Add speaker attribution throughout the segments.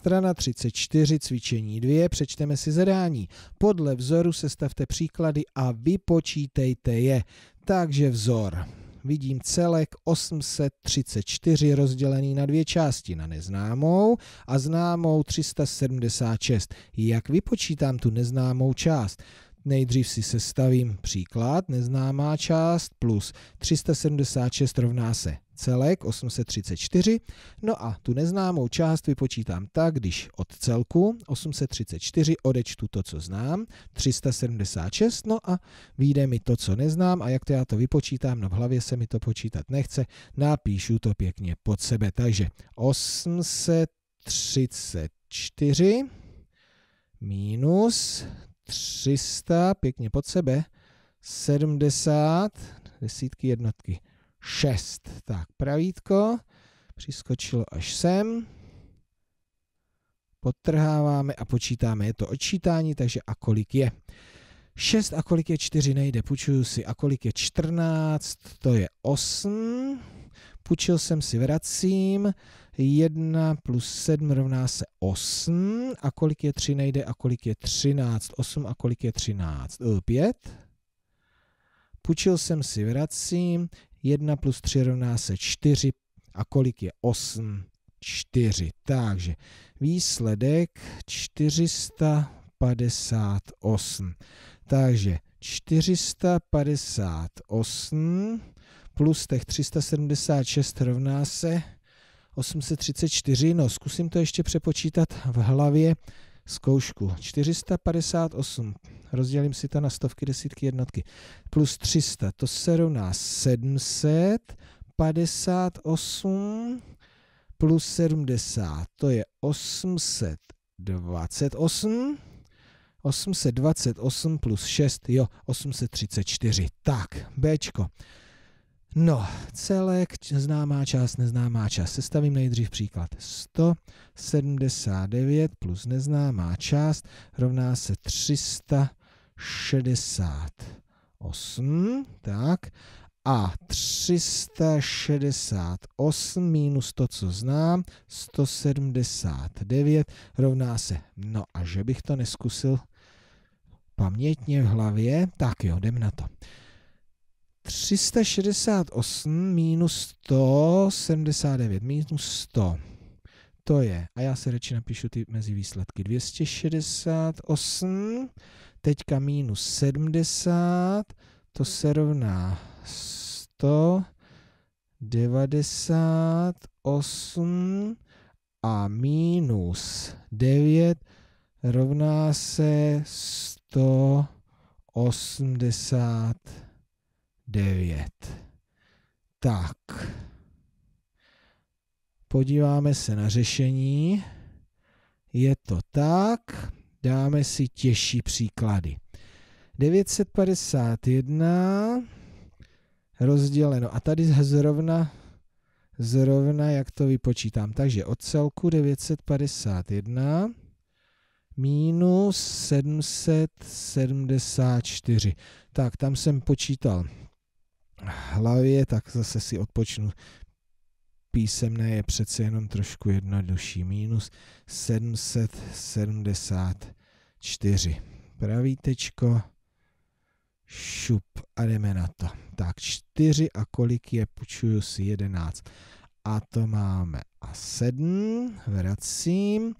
Speaker 1: Strana 34, cvičení 2, přečteme si zadání. Podle vzoru sestavte příklady a vypočítejte je. Takže vzor. Vidím celek 834 rozdělený na dvě části, na neznámou a známou 376. Jak vypočítám tu neznámou část? Nejdřív si sestavím příklad, neznámá část, plus 376 rovná se celek 834. No a tu neznámou část vypočítám tak, když od celku 834 odečtu to, co znám, 376, no a vyjde mi to, co neznám a jak to já to vypočítám, no v hlavě se mi to počítat nechce, napíšu to pěkně pod sebe, takže 834 minus 300, pěkně pod sebe, 70, desítky jednotky, 6. Tak, pravítko, přiskočilo až sem, podtrháváme a počítáme. Je to odčítání, takže a kolik je. 6 a kolik je 4 nejde, půjčuju si. A kolik je 14, to je 8. Půjčil jsem si, vracím. 1 plus 7 rovná se 8. A kolik je 3 nejde a kolik je 13? 8 a kolik je 13? 5. Eh, Půjčil jsem si, vracím. 1 plus 3 rovná se 4. A kolik je 8? 4. Takže výsledek 458. Takže 458 plus těch 376 rovná se 834, no zkusím to ještě přepočítat v hlavě zkoušku. 458, rozdělím si to na stovky, desítky, jednotky, plus 300, to se rovná 758 plus 70, to je 828, 828 plus 6, jo, 834. Tak, Bčko. No, celek, známá část, neznámá část. Sestavím nejdřív příklad. 179 plus neznámá část rovná se 368. Tak. A 368 minus to, co znám, 179 rovná se, no a že bych to neskusil pamětně v hlavě, tak jo, jdem na to. 368 minus 179, minus 100. To je, a já se radši napíšu ty mezi výsledky, 268, teďka minus 70, to se rovná 198 a minus 9 rovná se 180 devět. Tak. Podíváme se na řešení. Je to tak. Dáme si těžší příklady. 951 rozděleno. A tady zrovna, zrovna jak to vypočítám. Takže od celku 951 minus 774. Tak, tam jsem počítal hlavě, tak zase si odpočnu. Písemné je přece jenom trošku jednodušší. Minus 774. Pravý tečko, šup a jdeme na to. Tak 4 a kolik je, půjčuju si 11. A to máme a 7, vracím.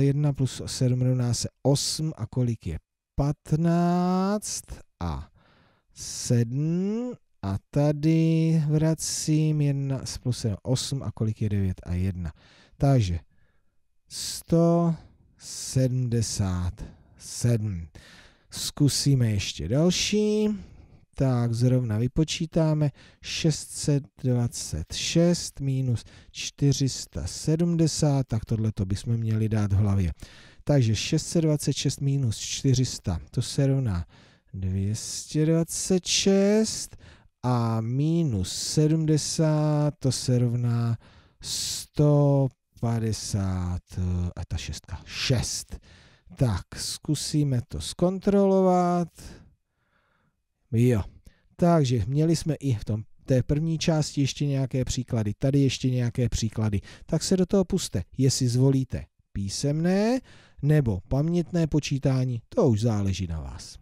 Speaker 1: 1 plus 7 rovná se 8 a kolik je 15 a 7 a tady vracím 1 s plusem 8 a kolik je 9 a 1. Takže 177. Zkusíme ještě další. Tak zrovna vypočítáme 626 minus 470, tak tohle to bychom měli dát v hlavě. Takže 626 minus 400, to se rovná 226 a minus 70, to se rovná 150 eh, a ta šestka 6. Tak, zkusíme to zkontrolovat. Jo, takže měli jsme i v tom té první části ještě nějaké příklady, tady ještě nějaké příklady. Tak se do toho puste, jestli zvolíte písemné nebo pamětné počítání, to už záleží na vás.